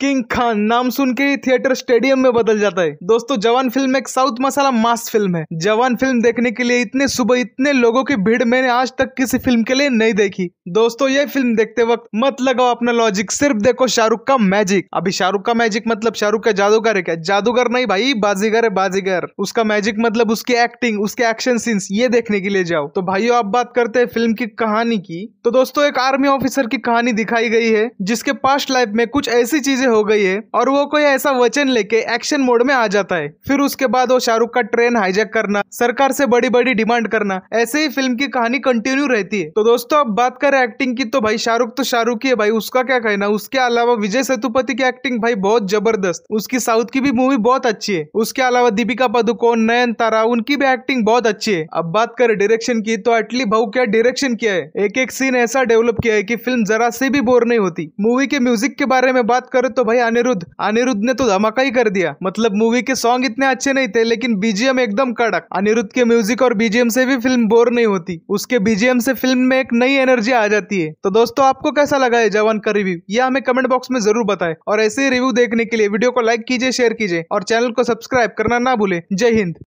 king Khan नाम सुन के ही theatre stadium में बदल जाता है दोस्तों जवान फिल्म एक साउथ मसाला मास फिल्म है जवान फिल्म देखने के लिए इतने सुबह इतने लोगों की भीड़ मैंने आज तक किसी फिल्म के लिए नहीं देखी दोस्तों ये फिल्म देखते वक्त मत लगाओ अपना लॉजिक सिर्फ देखो शाहरुख का मैजिक अभी शाहरुख का मैजिक मतलब शाहरुख का जादूगर है क्या जादूगर नहीं भाई बाजीगर है बाजीगर उसका मैजिक मतलब उसकी एक्टिंग उसके एक्शन सीन्स ये देखने के लिए जाओ तो भाईयो आप बात करते हैं फिल्म की कहानी की तो दोस्तों एक आर्मी ऑफिसर की कहानी दिखाई गई है जिसके पास्ट लाइफ में कुछ ऐसी चीजें चीजें हो गई है और वो कोई ऐसा वचन लेके एक्शन मोड में आ जाता है फिर उसके बाद वो शाहरुख का ट्रेन हाईजेक करना सरकार से बड़ी बड़ी डिमांड करना ऐसे ही फिल्म की कहानी कंटिन्यू रहती है तो दोस्तों अब बात करें एक्टिंग की तो भाई शाहरुख तो शाहरुख ही है भाई उसका क्या कहना उसके अलावा विजय सेतुपति की एक्टिंग भाई बहुत जबरदस्त उसकी साउथ की भी मूवी बहुत अच्छी है उसके अलावा दीपिका पादुकोण नयन तारा उनकी भी एक्टिंग बहुत अच्छी है अब बात करें डायरेक्शन की तो अटली भाऊ क्या डायरेक्शन किया है एक एक सीन ऐसा डेवलप किया है की फिल्म जरा से भी बोर नहीं होती मूवी के म्यूजिक के बारे में बात करें तो भाई अनिरुद्ध अनिरुद्ध ने तो धमाका ही कर दिया मतलब मूवी के सॉन्ग इतने अच्छे नहीं थे लेकिन बीजीएम एकदम कड़क अनिरुद्ध के म्यूजिक और बीजीएम से भी फिल्म बोर नहीं होती उसके बीजीएम से फिल्म में एक नई एनर्जी आ जाती है तो दोस्तों आपको कैसा लगा है जवान का रिव्यू यह हमें कमेंट बॉक्स में जरूर बताए और ऐसे ही रिव्यू देखने के लिए वीडियो को लाइक कीजिए शेयर कीजिए और चैनल को सब्सक्राइब करना ना भूले जय हिंद